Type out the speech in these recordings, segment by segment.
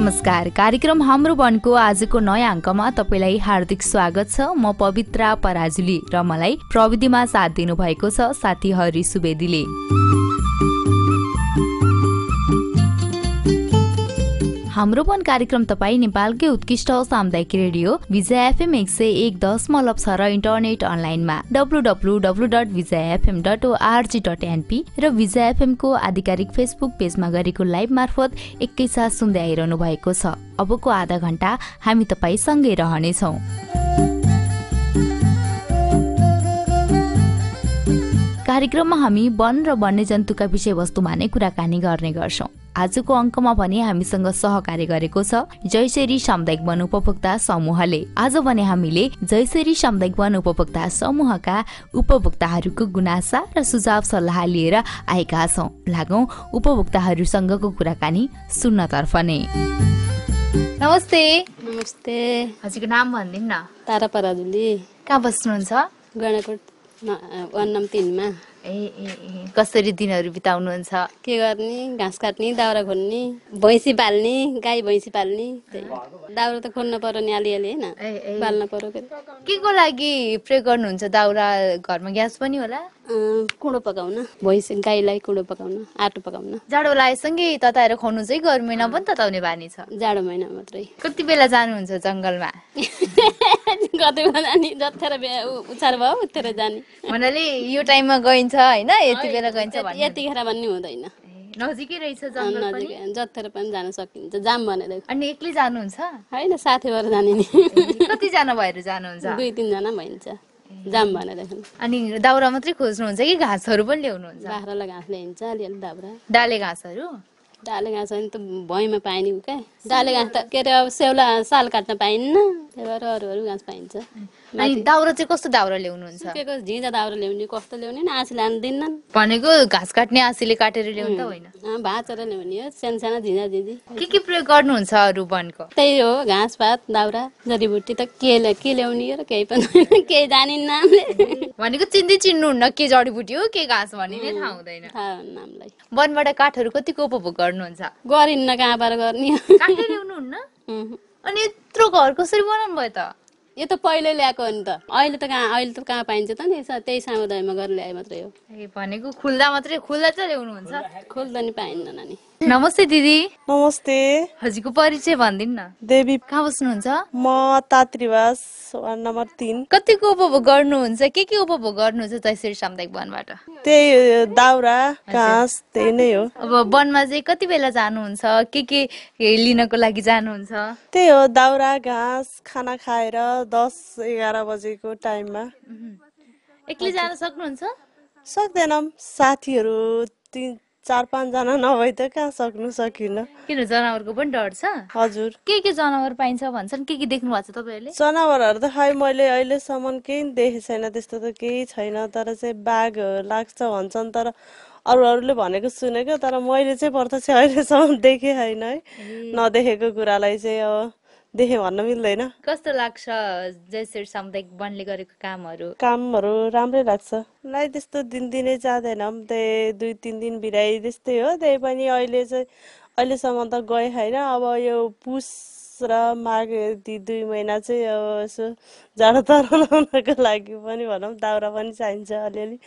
नमस्कार कार्यक्रम हाम्रो वनको आजको नयाँ अङ्कमा तपाईँलाई हार्दिक स्वागत छ म पवित्रा पराजुली र मलाई प्रविधिमा साथ दिनुभएको छ साथी हरि सुवेदीले हाम्रो पनि कार्यक्रम तपाईँ नेपालकै उत्कृष्ट सामुदायिक रेडियो विजय एफएम एक सय एक दशमलव छ र इन्टरनेट अनलाइनमा W W W dot dot ORG dot NP र विजय एफएमको आधिकारिक फेसबुक पेजमा गरेको लाइभ मार्फत एकैसाथ सुन्दै आइरहनु भएको छ अबको आधा घण्टा हामी तपाईँसँगै रहनेछौँ कार्यक्रममा हामी वन र वन्यजन्तुका विषयवस्तुमा नै कुराकानी गर्ने गर्छौँ आजको अङ्कमा भने हामीसँग सहकार्य गरेको छ जयसेरी सामुदायिक वन उपभोक्ता समूहले आज भने हामीले जयसेरी सामुदायिक वन उपभोक्ता समूहका उपभोक्ताहरूको गुनासा र सुझाव सल्लाह लिएर आएका छौँ लागौँ उपभोक्ताहरूसँगको कुराकानी सुन्नतर्फ नै नमस्ते नमस्ते हजुरको नाम भनिदिउँ न तारा पराजुली कहाँ बस्नुहुन्छ गणकोट वान नम्बर तिनमा ए ए कसरी दिनहरू बिताउनुहुन्छ के गर्ने घाँस काट्ने दाउरा खोल्ने भैँसी पाल्ने गाई भैँसी पाल्ने दाउरा त खोल्नु पर्यो नि अलिअलि होइन पाल्न पर्यो के को लागि प्रयोग गर्नुहुन्छ दाउरा घरमा ग्यास पनि होला कुँडो पकाउन भैँस गाईलाई कुँडो पकाउन आटो पकाउन जाडो लागेसँगै तताएर खुवाउनु चाहिँ गर्म महिना पनि तताउने बानी छ जाडो महिना मात्रै कति बेला जानुहुन्छ जङ्गलमा कति बेला जाने जत्खेर उछार भयो उतिर जाने भन्नाले यो टाइममा गइन्छ होइन यति बेला गइन्छ यतिखेर भन्ने हुँदैन नजिकै रहेछ नजिकै जतिर पनि जान सकिन्छ जाम भनेर अनि एक्लै जानुहुन्छ होइन साथी भएर जाने नि कतिजना भएर जानुहुन्छ दुई तिनजना भइन्छ जाम भनेदेखि अनि दाउरा मात्रै खोज्नुहुन्छ कि घाँसहरू पनि ल्याउनुहुन्छ बाख्रालाई घाँस ल्याइन्छ अलिअलि दाउरा डाले घाँसहरू डाले घाँस भने त भैँमा पाइने हो क्या डाले घाँस त के अरे अब सेउला साल काट्न पाइन्न त्यही भएर अरू अरू घाँस पाइन्छ अनि दाउरा चाहिँ कस्तो दाउरा ल्याउनुहुन्छ झिँझा दाउरा ल्याउने कस्तो ल्याउने आँसी लाँदैनन् भनेको घाँस काट्ने आँसीले काटेर ल्याउनु त होइन भाँचेर ल्याउने हो सानो झिँझा झिँझी के के प्रयोग गर्नुहुन्छ अरू वनको त्यही हो घाँस भात दाउरा जडीबुटी त के के ल्याउने र केही पनि केही जानिन्न भनेको चिन्दै चिन्नुहुन्न के जडीबुटी हो के घाँस भन्ने थाहा हुँदैन थाहा हुन्न हामीलाई वनबाट काठहरू कतिको उपभोग गर्नुहुन्छ गरिन्न कहाँबाट गर्ने ल्याउनुहुन्न अनि यत्रो घर कसरी बनाउनु भयो त यो त पहिल्यै ल्याएको हो नि त अहिले त कहाँ अहिले त कहाँ पाइन्छ त नि त्यही समुदायमा गरेर ल्याए मात्रै हो भनेको खुल्दा मात्रै खुल्दा चाहिँ ल्याउनुहुन्छ खुल्दा नि पाइन्न नानी नमस्ते दिदी नमस्ते हजुरको परिचय भनिदिनु न देवी कहाँ बस्नुहुन्छ म तात्रिवास नम्बर तिन कतिको उपभोग गर्नुहुन्छ के के उपभोग गर्नुहुन्छ त्यसरी सामुदायिक वनबाट त्यही दाउरा घाँस त्यही नै हो अब वनमा चाहिँ कति बेला जानुहुन्छ के के लिनको लागि जानुहुन्छ त्यही हो दाउरा घाँस खाना खाएर दस एघार बजेको टाइममा एक्लै जान सक्नुहुन्छ सक्दैनौँ साथीहरू तिन चार पाँचजना नभए त कहाँ सक्नु सकिन किन जनावरको पनि डर छ हजुर के के जनावर पाइन्छ भन्छन् के के देख्नु भएको छ तपाईँहरूले जनावरहरू त खै मैले अहिलेसम्म केही देखेको छैन त्यस्तो त केही छैन तर चाहिँ बाघ लाग्छ भन्छन् तर अरू अरूले भनेको सुनेको तर मैले चाहिँ प्रत्यक्ष अहिलेसम्म देखेँ होइन है नदेखेको कुरालाई चाहिँ अब देखेँ भन्न मिल्दैन कस्तो लाग्छ जयश्री सामुदायिक वनले गरेको कामहरू कामहरू राम्रै लाग्छ नै त्यस्तो दिनदिनै जाँदैन त्यही दुई तिन दिन बिराई त्यस्तै हो त्यही पनि अहिले चाहिँ अहिलेसम्म त गए होइन अब यो पुस र माघ दुई महिना चाहिँ अब यसो जाडो तारो लाउनको लागि पनि भनौँ दाउरा पनि चाहिन्छ अलिअलि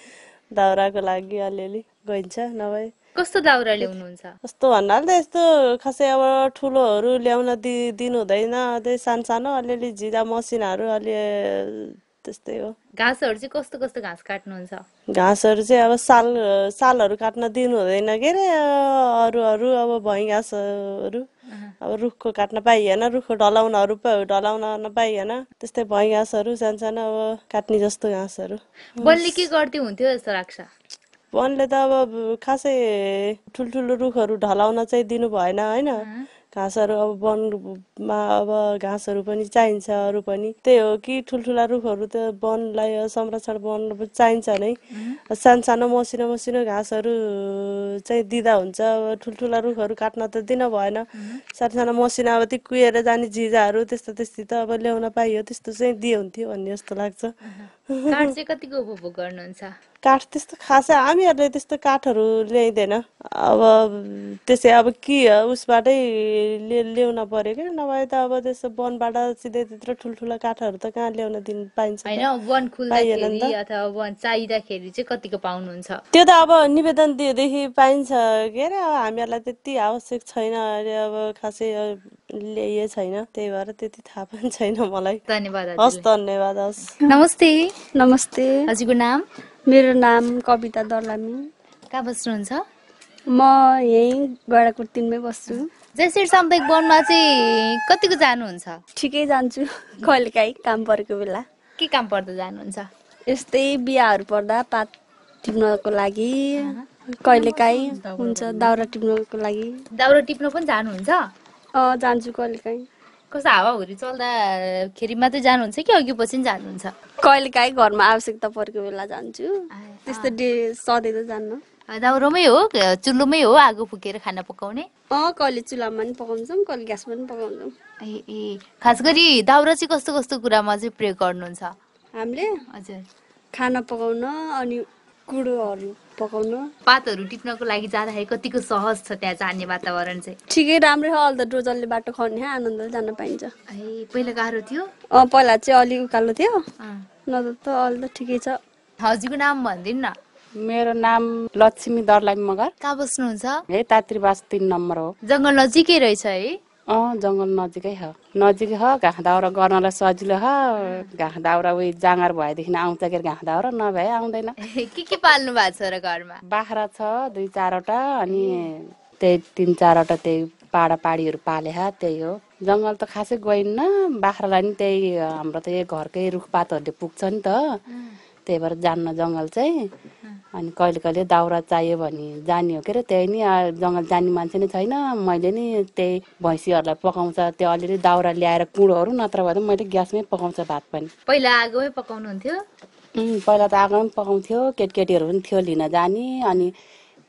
दाउराको लागि अलिअलि गइन्छ नभए कस्तो दाउरा ल्याउनुहुन्छ कस्तो भन्नाले त यस्तो खासै अब ठुलोहरू ल्याउन दि दिनु हुँदैन त्यही सानो अलिअलि जिरा मसिनाहरू अलि त्यस्तै हो घाँसहरू चाहिँ कस्तो कस्तो घाँस काट्नुहुन्छ घाँसहरू चाहिँ अब साल सालहरू काट्न दिनु हुँदैन के अरे अरू अरू अब भैँ घाँसहरू अब रुखको काट्न पाइएन रुखको डलाउनहरू ढलाउन नपाइएन त्यस्तै भैँ घाँसहरू सानो अब काट्ने जस्तो घाँसहरू बलि के गर्दै हुन्थ्यो जस्तो लाग्छ वनले त अब खासै ठुल्ठुलो रुखहरू ढलाउन चाहिँ दिनु भएन होइन घाँसहरू अब वनमा अब घाँसहरू पनि चाहिन्छ अरू पनि त्यही हो कि ठुल्ठुला रुखहरू त वनलाई संरक्षण वन चाहिन्छ नै सानसानो मसिनो मसिनो घाँसहरू चाहिँ दिँदा हुन्छ अब ठुल्ठुला रुखहरू काट्न त दिन भएन सानो मसिनो अब ती कुहिएर जाने झिजाहरू त्यस्तो त्यस्तै त अब ल्याउन पाइयो त्यस्तो चाहिँ दिए हुन्थ्यो भन्ने जस्तो लाग्छ काठ कतिको उपभोग गर्नुहुन्छ काठ त्यस्तो खासै हामीहरूले त्यस्तो काठहरू ल्याइँदैन अब त्यसै अब के उसबाटै ल्याउन पर्यो कि नभए त अब त्यस्तो वनबाट सिधै त्यत्रो ठुल्ठुलो काठहरू त कहाँ ल्याउन दिन पाइन्छ त्यो त अब निवेदन दिएदेखि पाइन्छ के अरे अब हामीहरूलाई त्यति आवश्यक छैन अहिले अब खासै ल्याइए छैन त्यही भएर त्यति थाहा पनि छैन मलाई धन्यवाद हस् धन्यवाद हस् नमस्ते नमस्ते हजुरको नाम मेरो नाम कविता दर्लामी कहाँ बस्नुहुन्छ म यहीँ गडाकोट तिनमै बस्छु जयश्री सामुदायिक वनमा चाहिँ कतिको जानुहुन्छ ठिकै जान्छु कहिलेकाहीँ काम परेको बेला के काम पर्दा जानुहुन्छ यस्तै बिहाहरू पर्दा पात टिप्नको लागि कहिलेकाहीँ हुन्छ दाउरा टिप्नको लागि दाउरा टिप्न पनि जानुहुन्छ जान्छु कहिलेकाहीँ कस्तो हावाहुरी चल्दाखेरि मात्रै जानुहुन्छ कि अघि पछि पनि जानुहुन्छ कहिले काहीँ घरमा आवश्यकता परेको बेला जान्छु त्यस्तो डे सधैँ त जान्न दाउरोमै हो चुल्लोमै हो आगो फुकेर खाना पकाउने अँ कहिले चुल्हामा पनि पकाउँछौँ कहिले ग्यासमा पनि पकाउँछौँ ए ए खास गरी दाउरा चाहिँ कस्तो कस्तो कुरामा चाहिँ प्रयोग गर्नुहुन्छ हामीले हजुर खाना पकाउन अनि कुरोहरू पकाउनु पातहरू टिप्नको लागि जाँदाखेरि कतिको सहज छ त्यहाँ जाने वातावरण चाहिँ ठिकै राम्रै छ अहिले त डोजलले बाटो खन्ने आनन्दले जान पाइन्छ ए पहिला गाह्रो थियो अँ पहिला चाहिँ अलिक उकालो थियो नत्र त अहिले त ठिकै छ हजुरको नाम भनिदिनु न मेरो नाम लक्ष्मी दर्लामी मगर कहाँ बस्नुहुन्छ है तात्री बास तिन नम्बर हो जङ्गल नजिकै रहेछ है अँ जङ्गल नजिकै हो नजिकै हो घाँस दाउरा गर्नलाई सजिलो हो घाँस दाउरा उयो जाँगर भएदेखि आउँछ के घाँस दाउरा नभए आउँदैन के के पाल्नु भएको छ र घरमा बाख्रा छ दुई चारवटा अनि त्यही तिन चारवटा त्यही पाडा पाडापाडीहरू पाले त्यही हो जङ्गल त खासै गइन्न बाख्रालाई नि त्यही हाम्रो त यही घरकै रुखपातहरूले पुग्छ नि त त्यही भएर जान्न जङ्गल चाहिँ अनि कहिले कहिले दाउरा चाहियो भने जाने हो के अरे त्यही नि जङ्गल जाने मान्छे नै छैन मैले नि त्यही भैँसीहरूलाई पकाउँछ त्यो अलिअलि दाउरा ल्याएर कुँडोहरू नत्र भए मैले ग्यासमै पकाउँछ भात पनि पहिला आगोमै पकाउनुहुन्थ्यो पहिला त आगोमै पकाउँथ्यो केटकेटीहरू पनि थियो लिन जाने अनि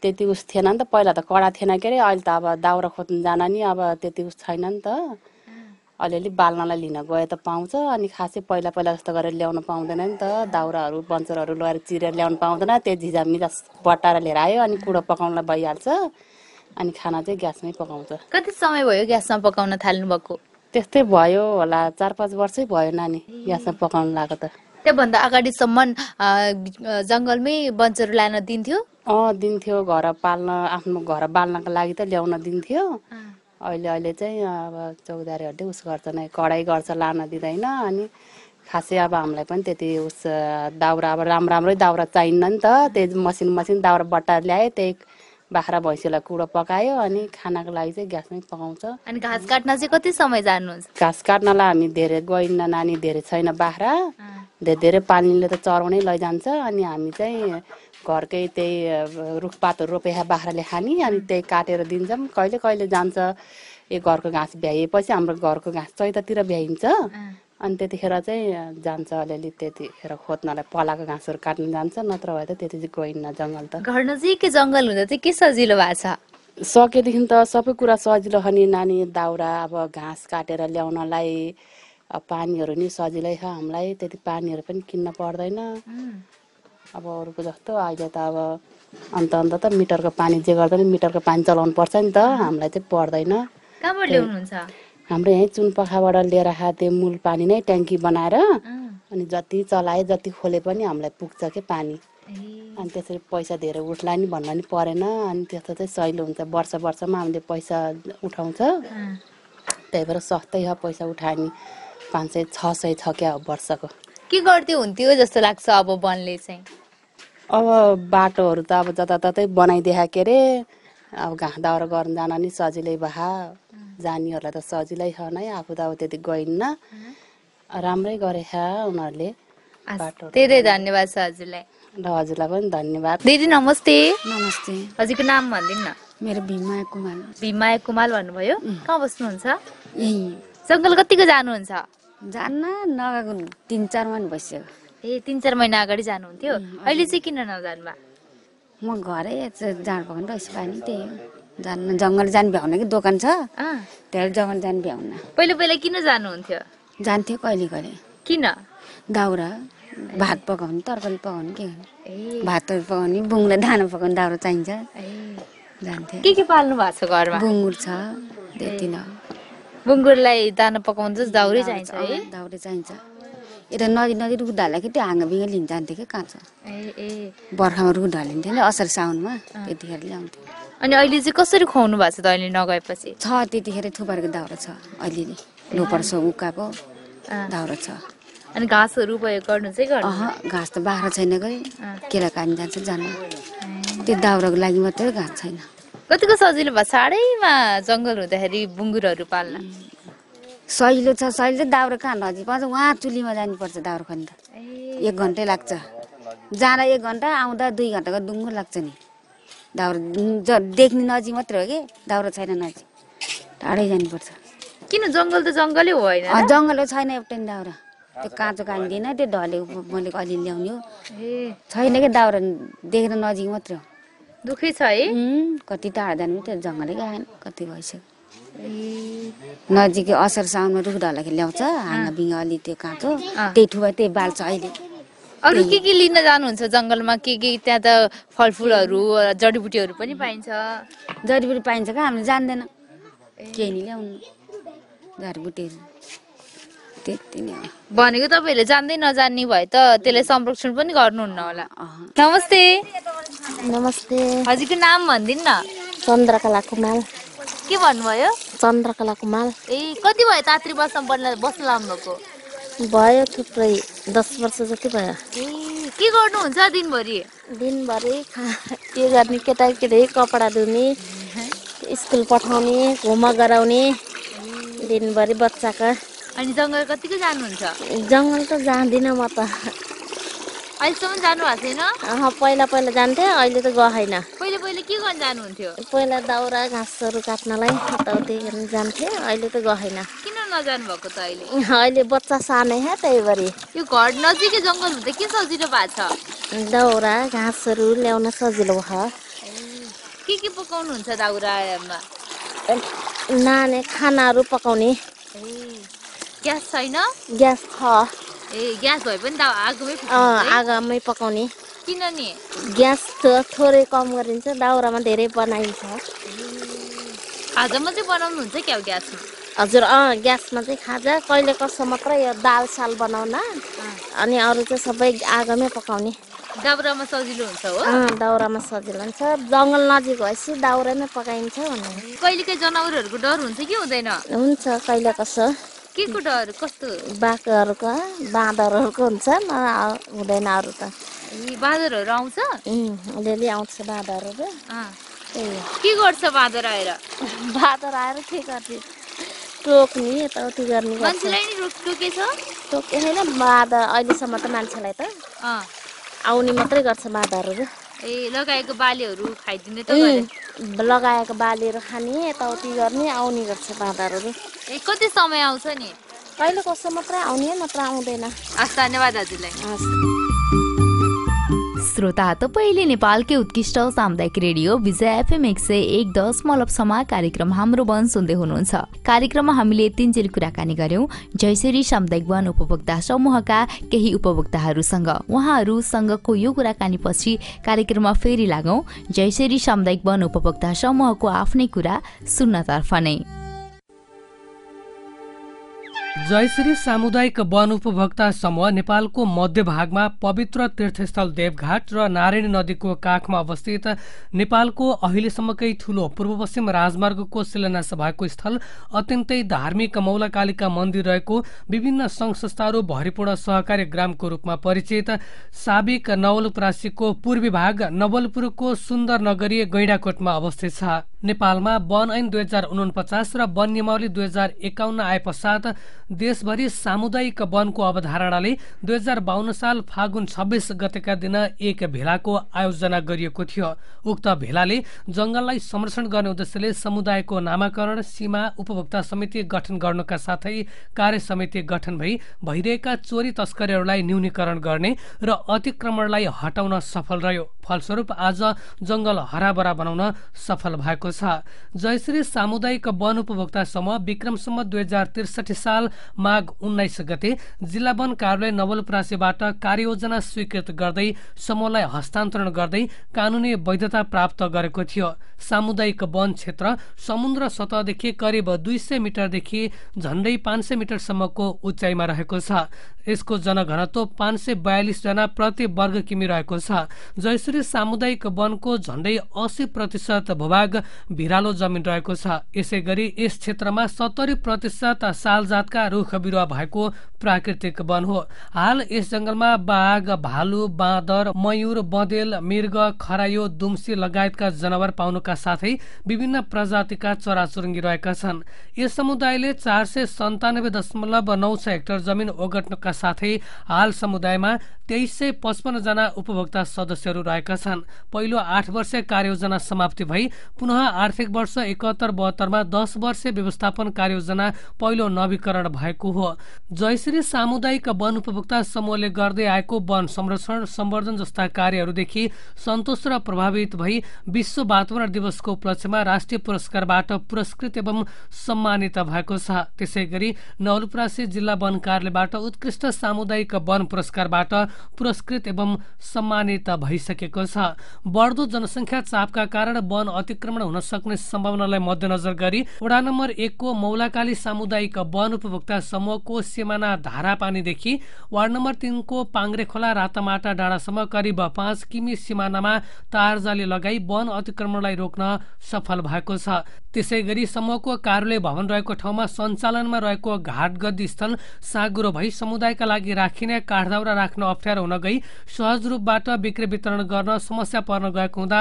त्यति उस थिएन नि त पहिला त कडा थिएन के अरे अहिले त अब दाउरा खोज्नु जान नि अब त्यति उस छैन नि त अलिअलि बाल्नलाई लिन गए त पाउँछ अनि खासै पहिला पहिला जस्तो गरेर ल्याउन पाउँदैन नि त दाउराहरू बन्चरहरू लगाएर चिरेर ल्याउनु पाउँदैन त्यो झिजामिजा बटाएर लिएर आयो अनि कुँडो पकाउनलाई भइहाल्छ अनि खाना चाहिँ ग्यासमै पकाउँछ कति समय भयो ग्यासमा पकाउन थाल्नु भएको त्यस्तै भयो होला चार पाँच वर्षै भयो नानी ग्यासमा पकाउनु लागेको त त्योभन्दा अगाडिसम्म जङ्गलमै बन्चर लान दिन्थ्यो अँ दिन्थ्यो घर पाल्न आफ्नो घर बाल्नको लागि त ल्याउन दिन्थ्यो अहिले अहिले चाहिँ अब चौधारीहरूले उस गर्छ नै कडाइ गर्छ लान दिँदैन अनि खासै अब हामीलाई पनि त्यति उस दाउरा अब राम्रो राम्रै दाउरा चाहिन्न नि त त्यही मसिन मसिन दाउरा बट्टा ल्याए त्यही बाख्रा भैँसीलाई कुडो पकायो अनि खानाको लागि चाहिँ ग्यासमै पकाउँछ अनि घाँस काट्न चाहिँ कति समय जानुहुन्छ घाँस काट्नलाई हामी धेरै गइन्न नानी धेरै छैन बाख्रा धेरै धेरै पानीले त चराउनै लैजान्छ अनि हामी चाहिँ घरकै त्यही रुखपातहरू रोपे बाख्राले खाने अनि त्यही काटेर दिन्छौँ कहिले कहिले जान्छ ए घरको घाँस भ्याएपछि हाम्रो घरको घाँस चैतातिर भ्याइन्छ अनि त्यतिखेर चाहिँ जान्छ अलिअलि त्यतिखेर खोज्नलाई पलाएको घाँसहरू काट्न जान्छ नत्र भए त त्यति गइन्न जङ्गल त घर नजिकै जङ्गल हुँदा चाहिँ के सजिलो भएको छ सकेदेखि त सबै कुरा सजिलो छ नि नानी दाउरा अब घाँस काटेर ल्याउनलाई पानीहरू नि सजिलै छ हामीलाई त्यति पानीहरू पनि किन्न पर्दैन अब अरूको जस्तो अहिले त अब अन्त अन्त त मिटरको पानी जे गर्दा पनि मिटरको पानी चलाउनु पर्छ नि त हामीलाई चाहिँ पर्दैन हाम्रो यहीँ चुनपखाबाट लिएर खाएको मूल पानी नै ट्याङ्की बनाएर अनि जति चलाए जति खोले पनि हामीलाई पुग्छ के पानी अनि त्यसरी पैसा धेरै उठ्ला नि भन्न नि परेन अनि त्यस्तो चाहिँ सहिलो हुन्छ वर्ष वर्षमा हामीले पैसा उठाउँछ त्यही भएर सस्तै हो पैसा उठायो नि पाँच सय छ सय छ क्या वर्षको के गर्थ्यो हुन्थ्यो जस्तो लाग्छ अब वनले चाहिँ अब बाटोहरू त अब जताततै बनाइदिएका के अरे अब घाँस दाउरा गर्न जान नि सजिलै भा जानेहरूलाई त सजिलै छ नै आफू त अब त्यति गइन्न राम्रै गरेछ उनीहरूले धेरै धन्यवाद छ हजुरलाई र हजुरलाई पनि धन्यवाद दिदी नमस्ते नमस्ते हजुरको नाम भनिदिनु न मेरो भीमाया कुमाल भीमाया कुमाल भन्नुभयो कहाँ बस्नुहुन्छ जङ्गल कतिको जानुहुन्छ जान्न नगएको तिन चार महिना भइसक्यो ए तिन चार महिना अगाडि जानुहुन्थ्यो अहिले चाहिँ किन नजानु भयो म घरै जाँड पकाउनु पैसा पानी त्यही हो जानु जङ्गल जानु भ्याउन कि दोकान छ त्यहाँ जङ्गल जानु भ्याउन पहिला पहिला किन जानुहुन्थ्यो जान्थ्यो कहिले कहिले किन दाउरा भात पकाउने तरकारी पकाउने के भात पकाउने बुङ्गलाई दाना पकाउने दाउरा चाहिन्छ जान्थ्यो के के पाल्नु भएको छ घरमा बुङ्गुर छ त्यति नै बुङ्गुरलाई दाना पकाउनु दाउरै चाहिन्छ दाउरै चाहिन्छ यता नदी नदी रुख ढाल्दा कि त्यो हाँगा बिङ्गा लिन जान्थ्यो क्या काँचो ए ए बर्खामा रुख ढालिन्थ्यो नि असार साउनमा त्यतिखेर ल्याउँथ्यो अनि अहिले चाहिँ कसरी खुवाउनु भएको छ त अहिले नगएपछि छ त्यतिखेर थुपारको दाउरा छ अहिले लोपर छ उकाको दाउरा छ अनि घाँसहरू भयो गर्नु चाहिँ घाँस त बाख्रा छैन कि केरा काम जान्छ जानु त्यो दाउराको लागि मात्रै घाँस छैन कतिको सजिलो भयो साह्रैमा जङ्गल हुँदाखेरि बुङ्गुरहरू पाल्न सहिलो छ सहिलो चाहिँ दाउरा कहाँ नजिक पाउँछ उहाँ चुलीमा जानुपर्छ दाउरा खोल्नु त एक घन्टै लाग्छ जाँदा एक घन्टा आउँदा दुई घन्टाको दुङ्गो लाग्छ नि दाउरा ज देख्ने नजिक मात्रै हो कि दाउरा छैन नजिक टाढै जानुपर्छ किन जङ्गल त जङ्गलै होइन जङ्गल छैन एउटै दाउरा त्यो काँचो काटिँदैन त्यो ढले मैले अलि ल्याउने हो छैन कि दाउरा देख्ने नजिक मात्रै हो दुःखै छ है कति टाढा जानु त्यो जङ्गलै गएन कति भइसक्यो नजिकै असार साउनमा रुख ढल्दाखेरि ल्याउँछ हाँगा बिङ अलि त्यो काँचो त्यही ठुवा त्यही बाल्छ अहिले अरू के के लिन जानुहुन्छ जङ्गलमा के के त्यहाँ त फलफुलहरू जडीबुटीहरू पनि पाइन्छ जडीबुटी पाइन्छ क्या हामी जान्दैन केही नि ल्याउनु जडीबुटीहरू त्यति नै भनेको तपाईँहरूले जान्दै नजान्ने भए त त्यसलाई संरक्षण पनि गर्नुहुन्न होला नमस्ते नमस्ते हजुरको नाम भनिदिनु न चन्द्रकला कुमार के भन्नुभयो चन्द्रकला माल ए कति भयो तात्री बसमा बन्न बस्न लाग्नुभएको भयो थुप्रै दस वर्ष जति भयो ए के गर्नुहुन्छ दिनभरि दिनभरि के गर्ने केटाकेटी कपडा धुने स्कुल पठाउने घुमा गराउने दिनभरि बच्चाका अनि जङ्गल कतिको जानुहुन्छ जङ्गल त जाँदिनँ म त अहिलेसम्म भएको छैन पहिला पहिला जान्थेँ अहिले त गएन पहिले पहिले के गर्नु जानुहुन्थ्यो पहिला दाउरा घाँसहरू काट्नलाई यताउति जान्थेँ अहिले त गएन किन नजानु भएको त अहिले अहिले बच्चा सानै है त्यही भएर यो घर नजिकै जङ्गल हुँदा के सजिलो भएको छ दाउरा घाँसहरू ल्याउन सजिलो भयो के के पकाउनुहुन्छ दाउरामा नाने खानाहरू पकाउने ग्यास छैन ग्यास छ ए ग्यास भए पनि त आगोमै पकाउने किन नि ग्यास थोरै कम गरिन्छ दाउरामा धेरै बनाइन्छ खाजामा चाहिँ बनाउनुहुन्छ क्या ग्यासमा हजुर अँ ग्यासमा चाहिँ खाजा कहिले कसो मात्रै यो दाल साल बनाउन अनि अरू चाहिँ सबै आगोमै पकाउने दाउरामा सजिलो हुन्छ हो दाउरामा सजिलो हुन्छ जङ्गल नजिक भएपछि दाउरामै पकाइन्छ कहिले जनावरहरूको डर हुन्छ कि हुँदैन हुन्छ कहिले कसो के को डर कस्तो बाख्राहरूको बाँदरहरूको हुन्छ हुँदैन अरू त बाँदरहरू आउँछ अलिअलि आउँछ बाँदरहरू के गर्छ बाँदर आएर बाँदर आएर के गर्थ्यो टोक्ने यताउति गर्ने मान्छेलाई नि टोके छैन बाँदर अहिलेसम्म त मान्छेलाई त आउने मात्रै गर्छ बाँदरहरू ए लगाएको बालीहरू खाइदिने त लगाएको बालीहरू खाने यताउति गर्ने आउने गर्छ बाँदरहरू ए कति समय आउँछ नि कहिले कसो मात्रै आउने नत्र आउँदैन हस् धन्यवाद हजुरलाई हस् श्रोता तपाईँले नेपालकै उत्कृष्ट सामुदायिक रेडियो विजय एफएम एक सय एक दशमलवसम्म कार्यक्रम हाम्रो वन सुन्दै हुनुहुन्छ कार्यक्रममा हामीले तिनजेल कुराकानी गर्यौँ जयसरी सामुदायिक वन उपभोक्ता समूहका केही उपभोक्ताहरूसँग उहाँहरूसँगको यो कुराकानी पछि कार्यक्रममा फेरि लागौँ जयसरी सामुदायिक वन उपभोक्ता समूहको आफ्नै कुरा सुन्नतर्फ नै जयश्री सामुदायिक वन उपभोक्ता समूह नेपालको मध्यभागमा पवित्र तीर्थस्थल देवघाट र नारायण नदीको काखमा अवस्थित नेपालको अहिलेसम्मकै ठूलो पूर्वपश्चिम राजमार्गको शिलान्यास भएको स्थल अत्यन्तै धार्मिक मौलाकालिका मन्दिर रहेको विभिन्न सङ्घ संस्थाहरू भरिपूर्ण सहकारी ग्रामको रूपमा परिचित साबिक नवलपरासीको पूर्वी भाग नवलपुरको सुन्दर नगरीय गैडाकोटमा अवस्थित छ नेपालमा वन ऐन दुई हजार उनपचास र वन नियमावली दुई हजार एकाउन्न आए पश्चात देशभरि सामुदायिक वनको अवधारणाले दुई हजार बाहन्न साल फागुन छब्बिस गतेका दिन एक भेलाको आयोजना गरिएको थियो उक्त भेलाले जंगललाई संरक्षण गर्ने उद्देश्यले समुदायको नामाकरण सीमा उपभोक्ता समिति गठन गर्नुका साथै कार्य समिति गठन भई भइरहेका चोरी तस्करीहरूलाई न्यूनीकरण गर्ने र अतिक्रमणलाई हटाउन सफल रह्यो फलस्वरूप आज जंगल हराभरा बनाउन सफल भएको छ जयश्री सामुदायिक वन उपभोक्ता समूह विक्रमसम्म दुई हजार त्रिसठी साल माघ उन्नाइस गते जिल्ला वन कार्यालय नवलपरासीबाट कार्ययोजना स्वीकृत गर्दै समूहलाई हस्तान्तरण गर्दै कानूनी वैधता प्राप्त गरेको थियो सामुदायिक वन क्षेत्र समुद्र सतहदेखि करिब दुई सय मिटरदेखि झण्डै पाँच सय मिटरसम्मको उचाइमा रहेको छ यसको जनघनत्व पाँच सय बयालिसजना प्रति वर्ग किमी रहेको छ जयश्री सामुदायिक वनको झण्डै अस्सी प्रतिशत भूभाग भिरालो जमिन रहेको छ यसै गरी यस क्षेत्रमा सत्तरी प्रतिशत सालजातका रुख बिरुवा भएको प्राकृतिक वन हो हाल यस जंगलमा बाघ भालु बाँदर मयूर बदेल मृग खरायो दुम्सी लगायतका जनावर पाउनुका साथै विभिन्न प्रजातिका चराचुरुङ्गी रहेका छन् यस समुदायले चार सय सन्तानब्बे दशमलव नौ छ हेक्टर जमिन ओगट्नका साथै हाल समुदायमा तेइस सय पचपन्नजना उपभोक्ता सदस्यहरू रहेका छन् पहिलो आठ वर्ष कार्ययोजना समाप्ति भई पुनः आर्थिक वर्ष एकहत्तर बहत्तरमा दस वर्ष व्यवस्थापन कार्ययोजना पहिलो नवीकरण भएको हो जयश्री सामुदायिक वन उपभोक्ता समूहले गर्दै आएको वन संरक्षण सम्वर्धन जस्ता कार्यहरूदेखि सन्तोष र प्रभावित भई विश्व वातावरण दिवसको उपलक्ष्यमा राष्ट्रिय पुरस्कारबाट पुरस्कृत एवं सम्मानित भएको छ त्यसै गरी नवलपरासी जिल्ला वन कार्यालयबाट उत्कृष्ट सामुदायिक वन पुरस्कारबाट पुरस्कृत एवं सम्मानित भइसकेको छ बढ्दो जनसङ्ख्या चापका कारण वन अतिक्रमण हुन सक्ने सम्भावनालाई मध्यनजर गरी वडा नम्बर एकको मौलाकाली सामुदायिक वन उपभोक्ता समूहको सिमाना धारापानीदेखि वार्ड नम्बर तिनको खोला रातामाटा डाँडासम्म करिब पाँच किमी सिमानामा तारजाली लगाई वन अतिक्रमणलाई रोक्न सफल भएको छ त्यसै गरी समूहको कार्यालय भवन रहेको ठाउँमा सञ्चालनमा रहेको गद्दी स्थल साँगुरो भई समुदायका लागि राखिने काठदाउरा राख्न अप्ठ्यारो हुन गई सहज रूपबाट बिक्री वितरण गर्न समस्या पर्न गएको हुँदा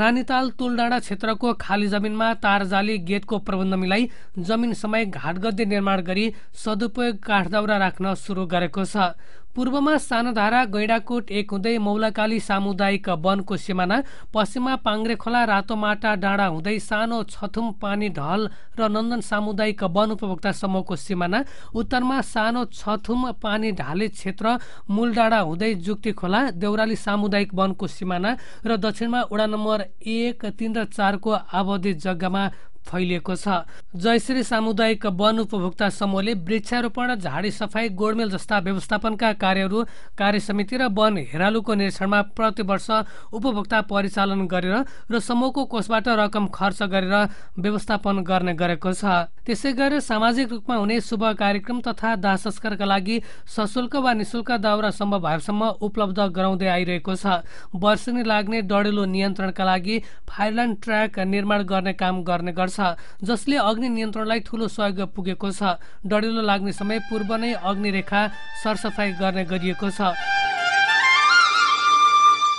रानीताल तुलडाँडा क्षेत्रको खाली जमिनमा तारजाली गेटको प्रबन्ध मिलाई जमिन समय घाटगद्दे निर्माण गरी सदुपयोग दाउरा राख्न सुरु गरेको छ पूर्वमा सानधारा गैडाकोट एक हुँदै मौलाकाली सामुदायिक वनको सिमाना पश्चिममा पाङ्रे पाङ्ग्रेखोला रातोमाटा डाँडा हुँदै सानो छथुम पानी ढल र नन्दन सामुदायिक वन उपभोक्ता समूहको सिमाना उत्तरमा सानो छथुम पानी ढाले क्षेत्र मूल डाँडा हुँदै जुक्ति खोला देउराली सामुदायिक वनको सिमाना र दक्षिणमा वडा नम्बर एक तिन र चारको आवधि जग्गामा फैलिएको छ जयश्री सामुदायिक वन उपभोक्ता समूहले वृक्षारोपण झाडी सफाई गोडमेल जस्ता व्यवस्थापनका कार्यहरू कार्य समिति र वन हेरालुको निरीक्षणमा प्रतिवर्ष उपभोक्ता परिचालन गरेर र समूहको कोषबाट रकम खर्च गरेर व्यवस्थापन गर्ने गरेको छ त्यसै गरेर सामाजिक रूपमा हुने शुभ कार्यक्रम तथा दाह संस्कारका लागि सशुल्क वा निशुल्क दाउरा सम्भव भएसम्म उपलब्ध गराउँदै आइरहेको छ वर्षनी लाग्ने डढेलो नियन्त्रणका लागि फायरल्यान्ड ट्र्याक निर्माण गर्ने काम गर्ने गर्छ छ जसले अग्नि नियन्त्रणलाई ठूलो सहयोग पुगेको छ डढेलो लाग्ने समय पूर्व नै अग्निरेखा सरसफाई गर्ने गरिएको छ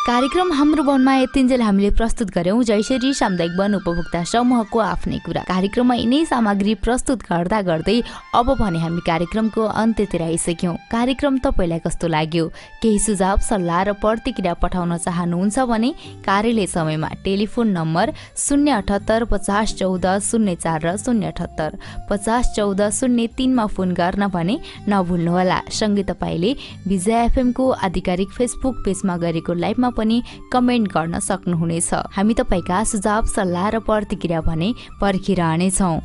कार्यक्रम हाम्रो वनमा यतिन्जेल हामीले प्रस्तुत गर्यौँ जयसरी सामुदायिक वन उपभोक्ता समूहको आफ्नै कुरा कार्यक्रममा यिनै सामग्री प्रस्तुत गर्दा गर्दै अब भने हामी कार्यक्रमको अन्त्यतिर आइसक्यौँ कार्यक्रम तपाईँलाई कस्तो लाग्यो केही सुझाव सल्लाह र प्रतिक्रिया पठाउन चाहनुहुन्छ भने कार्यालय समयमा टेलिफोन नम्बर शून्य अठहत्तर पचास चौध शून्य चार र शून्य अठहत्तर पचास चौध शून्य तिनमा फोन गर्न भने नभुल्नुहोला सँगै तपाईँले विजय एफएमको आधिकारिक फेसबुक पेजमा गरेको लाइभमा पनि कमेन्ट गर्न सक्नुहुनेछ हामी तपाईँका सुझाव सल्लाह र प्रतिक्रिया भने पर्खिरहनेछौँ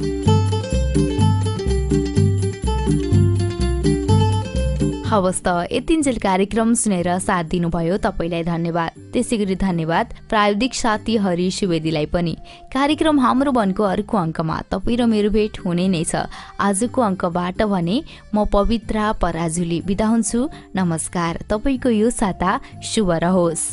हवस् त यतिन्जेल कार्यक्रम सुनेर साथ दिनुभयो तपाईँलाई धन्यवाद त्यसै गरी धन्यवाद प्राविधिक साथी हरि सुवेदीलाई पनि कार्यक्रम हाम्रो वनको अर्को अङ्कमा तपाईँ र मेरो भेट हुने नै छ आजको अङ्कबाट भने म पवित्रा पराजुली बिदा हुन्छु नमस्कार तपाईँको यो साता शुभ रहोस्